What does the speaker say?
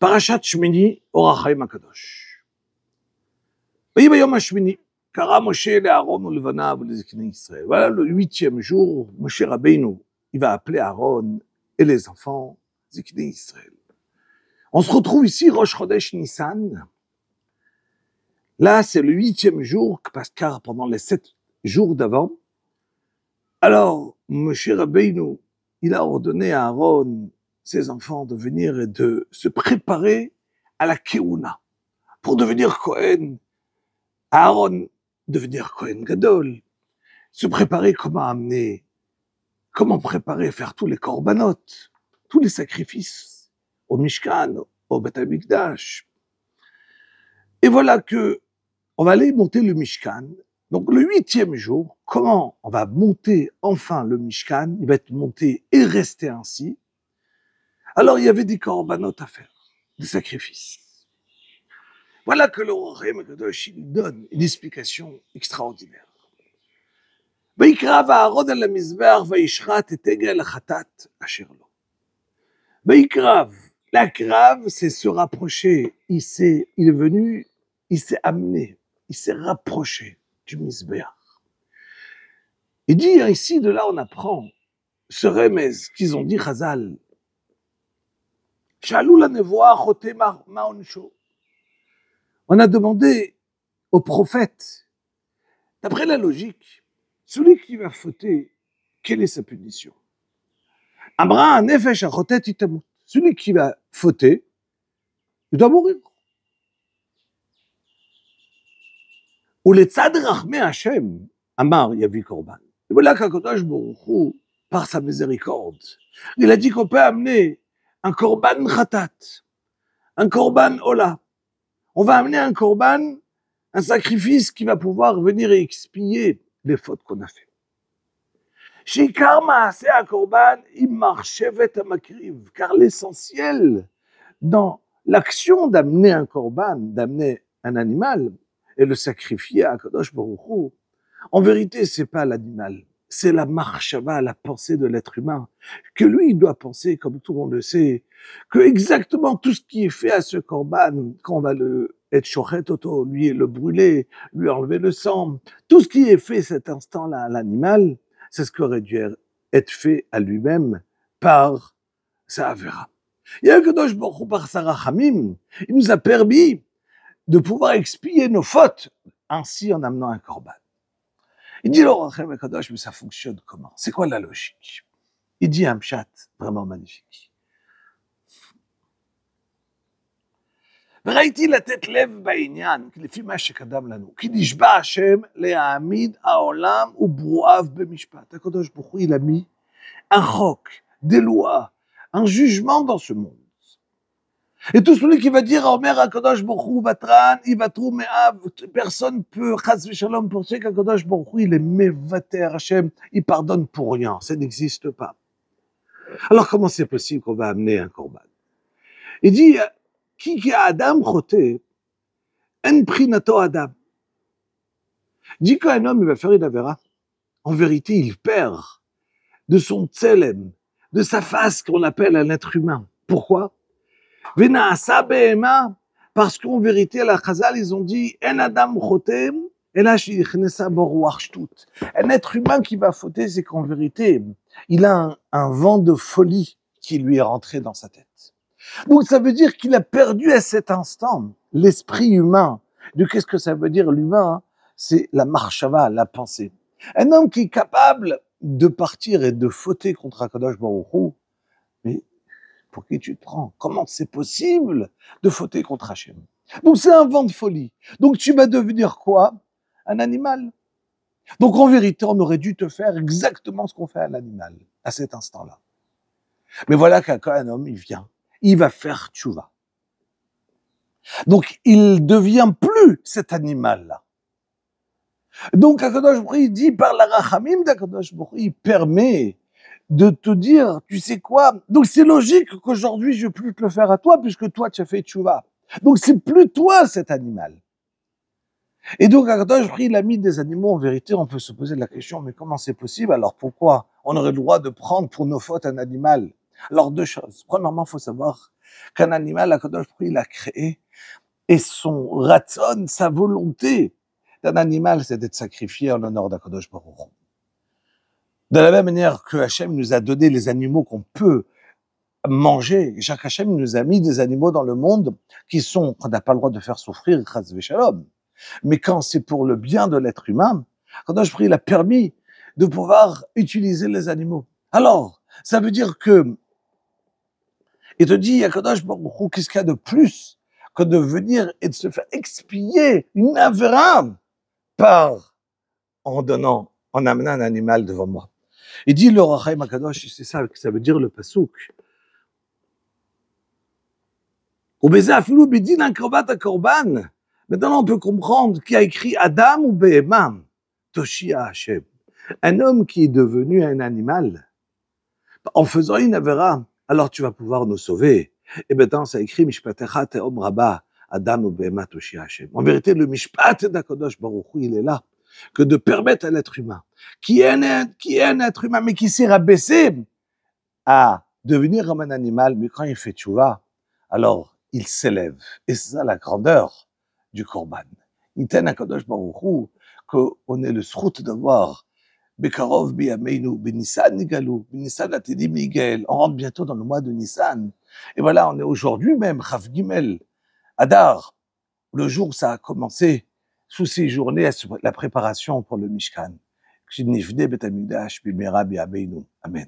Parachat Shemini, Orachayim Makadosh. Et il y a le Shmini, car Moshe le Aron et Le huitième jour, Moshe Rabbeinu, il va appeler Aaron et les enfants d'Israël. Israël. On se retrouve ici, Roch Chodesh Nissan. Là, c'est le huitième jour, parce que pendant les sept jours d'avant, alors Moshe Rabbeinu, il a ordonné à Aaron ses enfants de venir et de se préparer à la Keuna. Pour devenir Kohen Aaron, devenir Kohen Gadol, se préparer comment amener, comment préparer, faire tous les korbanot, tous les sacrifices au Mishkan, au Hamikdash. Et voilà que on va aller monter le Mishkan. Donc le huitième jour, comment on va monter enfin le Mishkan Il va être monté et rester ainsi alors il y avait des corbanotes à faire, des sacrifices. Voilà que le roi lui donne une explication extraordinaire. La grave, c'est se rapprocher, il, il est venu, il s'est amené, il s'est rapproché du misbéar. » Il dit hein, ici, de là on apprend ce remèze qu'ils ont dit Chazal, on a demandé au prophète, d'après la logique, celui qui va fauter, quelle est sa punition celui qui va fauter, il doit mourir. Ou les Rachmé Hachem, Amar Yavi Korban. Et voilà qu'Akadosh par sa miséricorde, il a dit qu'on peut amener un korban khatat, un korban hola. On va amener un korban, un sacrifice qui va pouvoir venir expier les fautes qu'on a faites. Car l'essentiel dans l'action d'amener un korban, d'amener un animal et le sacrifier à Kadosh Baruch en vérité, c'est pas l'animal c'est la à la pensée de l'être humain, que lui, il doit penser, comme tout le monde le sait, que exactement tout ce qui est fait à ce corban, qu'on va le être auto, lui le brûler, lui enlever le sang, tout ce qui est fait cet instant-là à l'animal, c'est ce aurait dû er-, être fait à lui-même par sa avera. un que beaucoup par Sarah Hamim, il nous a permis de pouvoir expier nos fautes, ainsi en amenant un corban. Il dit l'Orachem HaKadosh, mais ça fonctionne comment C'est quoi la logique Il dit un chat vraiment magnifique. maléfique. «Veraïti la tête lève ba'inyan, qui n'est plus ma chèque-adame la nous, qui nishba HaShem le ha'amid ha'olam ou brouhav be'mishpat. » HaKadosh B'Khuy, il a mis un roc, des lois, un jugement dans ce monde. Et tout celui qui va dire Omer Akadosh Borchou batran, Ivatru Me'av, personne peut, Chaz Shalom, pour qu'Akadosh il est Mevater Hashem, il pardonne pour rien, ça n'existe pas. Alors comment c'est possible qu'on va amener un korban Il dit, qui qui a Adam Choté, en prinato Adam. Il dit qu'un homme, il va faire une verra. En vérité, il perd de son tselem, de sa face qu'on appelle un être humain. Pourquoi parce qu'en vérité, la Chazal, ils ont dit, un Adam Chotem, et là, un être humain qui va fauter, c'est qu'en vérité, il a un, vent de folie qui lui est rentré dans sa tête. Donc ça veut dire qu'il a perdu à cet instant l'esprit humain. De qu'est-ce que ça veut dire l'humain hein C'est la marchava, la pensée. Un homme qui est capable de partir et de fauter contre Akadosh Baruch mais pour qui tu te prends Comment c'est possible de fauter contre Hachem Donc c'est un vent de folie. Donc tu vas devenir quoi Un animal. Donc en vérité, on aurait dû te faire exactement ce qu'on fait à l'animal, à cet instant-là. Mais voilà qu'un homme, il vient, il va faire tchouva. Donc il devient plus cet animal-là. Donc Akadosh dit par la rachamim d'Akadosh il permet de te dire, tu sais quoi Donc c'est logique qu'aujourd'hui je ne plus te le faire à toi puisque toi tu as fait tchouva. Donc c'est plus toi cet animal. Et donc Akadosh pris l'ami des animaux, en vérité on peut se poser la question, mais comment c'est possible Alors pourquoi on aurait le droit de prendre pour nos fautes un animal Alors deux choses. Premièrement, il faut savoir qu'un animal, Kadosh il l'a créé et son ratson, sa volonté d'un animal, c'est d'être sacrifié en l'honneur d'Akadosh Baruch de la même manière que Hachem nous a donné les animaux qu'on peut manger, Jacques Hachem nous a mis des animaux dans le monde qui sont, qu'on n'a pas le droit de faire souffrir, mais quand c'est pour le bien de l'être humain, Kadosh pris il a permis de pouvoir utiliser les animaux. Alors, ça veut dire que, il te dit, Kadosh qu'est-ce qu'il y a de plus que de venir et de se faire expier une avram par, en donnant, en amenant un animal devant moi. Il dit le Rachaim Akadosh, c'est ça que ça veut dire le Pasouk. Maintenant, on peut comprendre qui a écrit Adam ou Behemam, Toshi Hashem. Un homme qui est devenu un animal, en faisant une avera, alors tu vas pouvoir nous sauver. Et maintenant, ça écrit Mishpatecha Teom Rabba, Adam ou Behemam, Toshi Hashem. En vérité, le Mishpat d'Akadosh Baruch il est là que de permettre à l'être humain, qui est, un, être humain, mais qui s'est rabaissé à devenir comme un animal, mais quand il fait tchouva, alors il s'élève. Et c'est ça la grandeur du korban. un Akadosh que qu'on ait le srout d'avoir On rentre bientôt dans le mois de Nissan. Et voilà, on est aujourd'hui même, Rav Gimel, Adar, le jour où ça a commencé, sous ces journées, la préparation pour le Mishkan. Amen.